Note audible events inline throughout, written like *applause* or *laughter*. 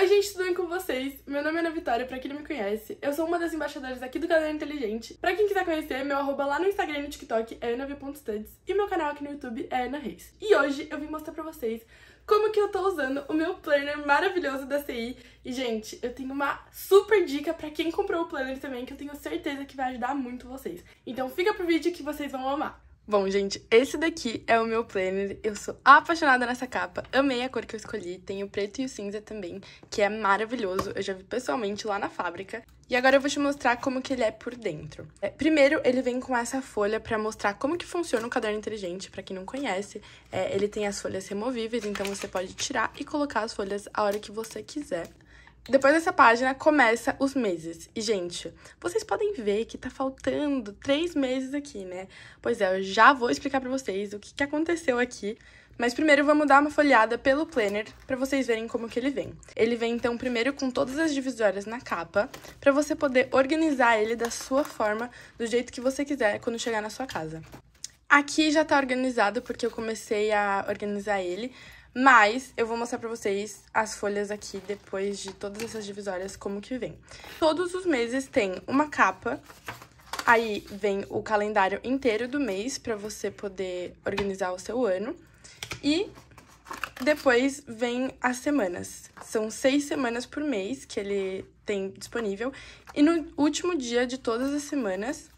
Oi, gente, tudo bem com vocês? Meu nome é Ana Vitória, pra quem não me conhece. Eu sou uma das embaixadoras aqui do Caderno Inteligente. Pra quem quiser conhecer, meu arroba lá no Instagram e no TikTok é anav.studs e meu canal aqui no YouTube é Ana Reis. E hoje eu vim mostrar pra vocês como que eu tô usando o meu planner maravilhoso da CI. E, gente, eu tenho uma super dica pra quem comprou o planner também, que eu tenho certeza que vai ajudar muito vocês. Então fica pro vídeo que vocês vão amar. Bom, gente, esse daqui é o meu planner. Eu sou apaixonada nessa capa. Amei a cor que eu escolhi. Tem o preto e o cinza também, que é maravilhoso. Eu já vi pessoalmente lá na fábrica. E agora eu vou te mostrar como que ele é por dentro. É, primeiro, ele vem com essa folha para mostrar como que funciona o caderno inteligente, para quem não conhece. É, ele tem as folhas removíveis, então você pode tirar e colocar as folhas a hora que você quiser. Depois dessa página começa os meses. E, gente, vocês podem ver que tá faltando três meses aqui, né? Pois é, eu já vou explicar para vocês o que, que aconteceu aqui. Mas primeiro vamos dar uma folhada pelo planner para vocês verem como que ele vem. Ele vem então primeiro com todas as divisórias na capa, para você poder organizar ele da sua forma, do jeito que você quiser quando chegar na sua casa. Aqui já tá organizado porque eu comecei a organizar ele mas eu vou mostrar pra vocês as folhas aqui depois de todas essas divisórias, como que vem. Todos os meses tem uma capa, aí vem o calendário inteiro do mês pra você poder organizar o seu ano. E depois vem as semanas. São seis semanas por mês que ele tem disponível. E no último dia de todas as semanas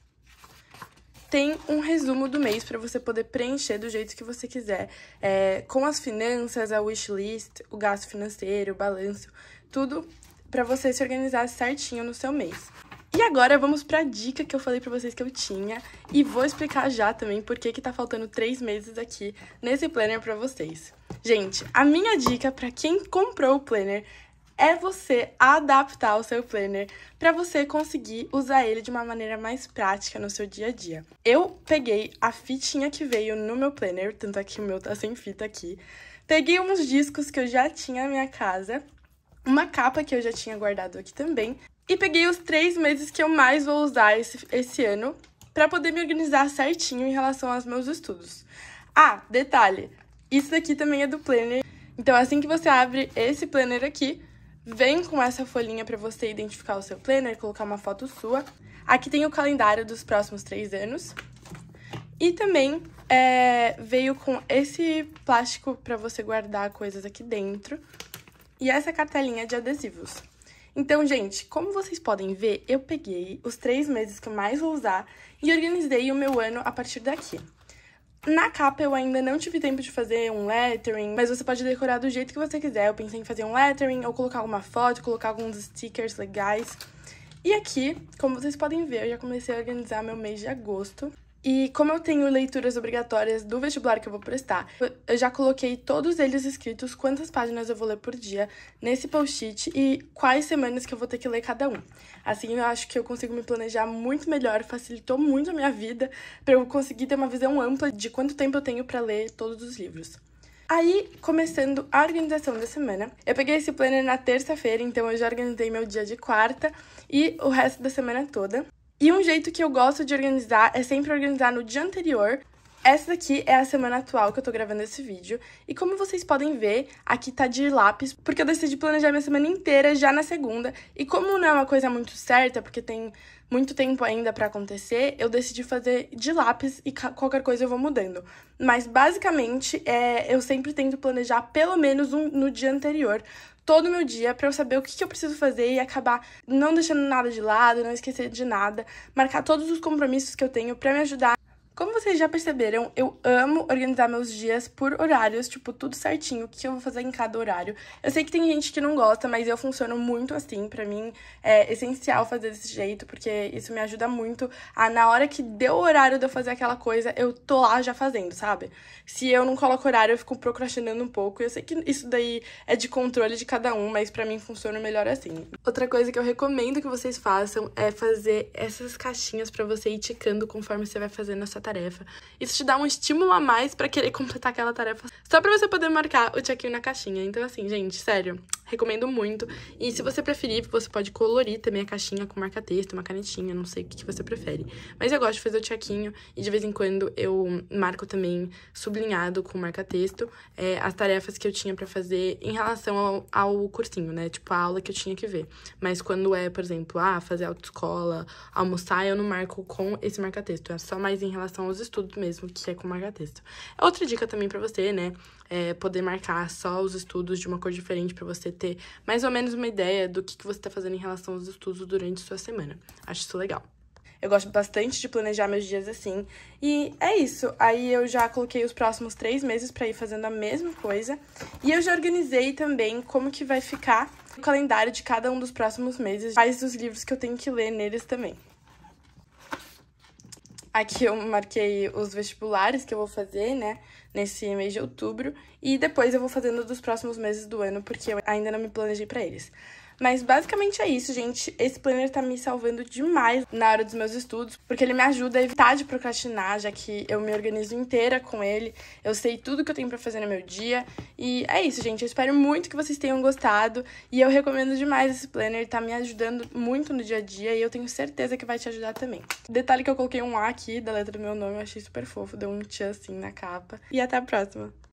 tem um resumo do mês para você poder preencher do jeito que você quiser, é, com as finanças, a wishlist, o gasto financeiro, o balanço, tudo para você se organizar certinho no seu mês. E agora vamos para a dica que eu falei para vocês que eu tinha e vou explicar já também por que que tá faltando três meses aqui nesse planner para vocês. Gente, a minha dica para quem comprou o planner é você adaptar o seu planner para você conseguir usar ele de uma maneira mais prática no seu dia a dia. Eu peguei a fitinha que veio no meu planner, tanto aqui o meu tá sem fita aqui. Peguei uns discos que eu já tinha na minha casa, uma capa que eu já tinha guardado aqui também, e peguei os três meses que eu mais vou usar esse, esse ano para poder me organizar certinho em relação aos meus estudos. Ah, detalhe, isso daqui também é do planner. Então, assim que você abre esse planner aqui, Vem com essa folhinha para você identificar o seu planner, colocar uma foto sua. Aqui tem o calendário dos próximos três anos. E também é, veio com esse plástico para você guardar coisas aqui dentro. E essa cartelinha de adesivos. Então, gente, como vocês podem ver, eu peguei os três meses que eu mais vou usar e organizei o meu ano a partir daqui. Na capa eu ainda não tive tempo de fazer um lettering, mas você pode decorar do jeito que você quiser. Eu pensei em fazer um lettering, ou colocar alguma foto, colocar alguns stickers legais. E aqui, como vocês podem ver, eu já comecei a organizar meu mês de agosto. E como eu tenho leituras obrigatórias do vestibular que eu vou prestar, eu já coloquei todos eles escritos, quantas páginas eu vou ler por dia, nesse post-it e quais semanas que eu vou ter que ler cada um. Assim eu acho que eu consigo me planejar muito melhor, facilitou muito a minha vida para eu conseguir ter uma visão ampla de quanto tempo eu tenho para ler todos os livros. Aí, começando a organização da semana, eu peguei esse planner na terça-feira, então eu já organizei meu dia de quarta e o resto da semana toda. E um jeito que eu gosto de organizar é sempre organizar no dia anterior essa daqui é a semana atual que eu tô gravando esse vídeo, e como vocês podem ver, aqui tá de lápis, porque eu decidi planejar minha semana inteira já na segunda, e como não é uma coisa muito certa, porque tem muito tempo ainda para acontecer, eu decidi fazer de lápis e qualquer coisa eu vou mudando. Mas basicamente, é, eu sempre tento planejar pelo menos um, no dia anterior, todo o meu dia para eu saber o que, que, eu preciso fazer e acabar não deixando nada de lado, não esquecer de nada, marcar todos os compromissos que eu tenho para me ajudar como vocês já perceberam, eu amo organizar meus dias por horários, tipo, tudo certinho, o que eu vou fazer em cada horário. Eu sei que tem gente que não gosta, mas eu funciono muito assim. Para mim é essencial fazer desse jeito, porque isso me ajuda muito a, na hora que deu o horário de eu fazer aquela coisa, eu tô lá já fazendo, sabe? Se eu não coloco horário, eu fico procrastinando um pouco. Eu sei que isso daí é de controle de cada um, mas para mim funciona melhor assim. Outra coisa que eu recomendo que vocês façam é fazer essas caixinhas para você ir ticando conforme você vai fazendo a tarefa tarefa. Isso te dá um estímulo a mais para querer *laughs* completar aquela tarefa, só para você poder marcar o check-in na caixinha. Então, assim, gente, sério, Recomendo muito. E se você preferir, você pode colorir também a caixinha com marca-texto, uma canetinha, não sei o que, você prefere. Mas eu gosto de fazer o chequinho e de vez em quando eu marco também sublinhado com marca-texto é, as tarefas que eu tinha para fazer em relação ao, ao cursinho, né? Tipo, a aula que eu tinha que ver. Mas quando é, por exemplo, ah, fazer autoescola, almoçar, eu não marco com esse marca-texto. É só mais em relação aos estudos mesmo, que é com marca-texto. Outra dica também para você, né? É poder marcar só os estudos de uma cor diferente para você ter mais ou menos uma ideia do que, que você está fazendo em relação aos estudos durante sua semana. Acho isso legal. Eu gosto bastante de planejar meus dias assim. E é isso. Aí eu já coloquei os próximos três meses para ir fazendo a mesma coisa. E eu já organizei também como que vai ficar o calendário de cada um dos próximos meses, quais os livros que eu tenho que ler neles também. Aqui eu marquei os vestibulares que eu vou fazer, né, nesse mês de outubro. E depois eu vou fazendo dos próximos meses do ano, porque eu ainda não me planejei para eles. Mas basicamente é isso, gente. Esse planner tá me salvando demais na hora dos meus estudos, porque ele me ajuda a evitar de procrastinar, já que eu me organizo inteira com ele. Eu sei tudo que eu tenho para fazer no meu dia. E é isso, gente. Eu espero muito que vocês tenham gostado e eu recomendo demais esse planner, tá me ajudando muito no dia a dia e eu tenho certeza que vai te ajudar também. Detalhe que eu coloquei um A aqui da letra do meu nome, eu achei super fofo, deu um tchan assim na capa. E até a próxima!